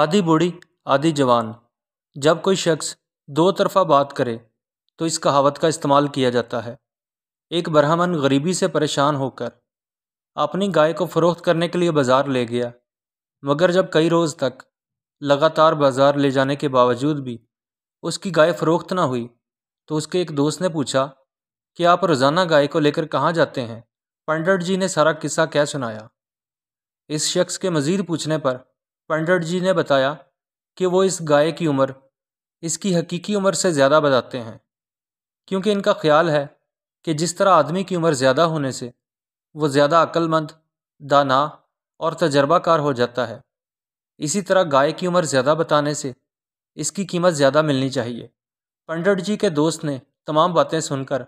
आधी बूढ़ी आधी जवान जब कोई शख्स दो तरफ़ा बात करे तो इस कहावत का इस्तेमाल किया जाता है एक ब्राह्मण गरीबी से परेशान होकर अपनी गाय को फ़रोख्त करने के लिए बाज़ार ले गया मगर जब कई रोज़ तक लगातार बाज़ार ले जाने के बावजूद भी उसकी गाय फ़रोख्त ना हुई तो उसके एक दोस्त ने पूछा कि आप रोज़ाना गाय को लेकर कहाँ जाते हैं पंडित जी ने सारा किस्सा क्या सुनाया इस शख्स के मज़ीद पूछने पर पंडित जी ने बताया कि वो इस गाय की उम्र इसकी हकीकी उम्र से ज़्यादा बताते हैं क्योंकि इनका ख्याल है कि जिस तरह आदमी की उम्र ज़्यादा होने से वो ज़्यादा अक्लमंद दाना और तजर्बाकार हो जाता है इसी तरह गाय की उम्र ज़्यादा बताने से इसकी कीमत ज़्यादा मिलनी चाहिए पंडित जी के दोस्त ने तमाम बातें सुनकर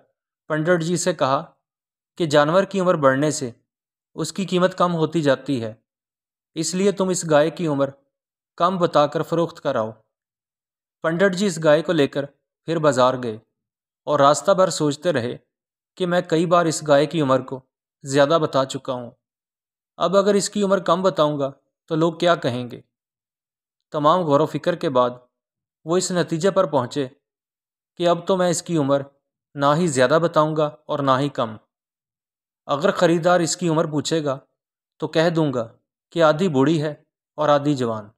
पंडित जी से कहा कि जानवर की उम्र बढ़ने से उसकी कीमत कम होती जाती है इसलिए तुम इस गाय की उम्र कम बताकर फरोख्त कराओ पंडित जी इस गाय को लेकर फिर बाजार गए और रास्ता भर सोचते रहे कि मैं कई बार इस गाय की उम्र को ज़्यादा बता चुका हूँ अब अगर इसकी उम्र कम बताऊँगा तो लोग क्या कहेंगे तमाम गौर फिक्र के बाद वो इस नतीजे पर पहुँचे कि अब तो मैं इसकी उम्र ना ही ज़्यादा बताऊँगा और ना ही कम अगर ख़रीदार इसकी उम्र पूछेगा तो कह दूँगा कि आधी बूढ़ी है और आधी जवान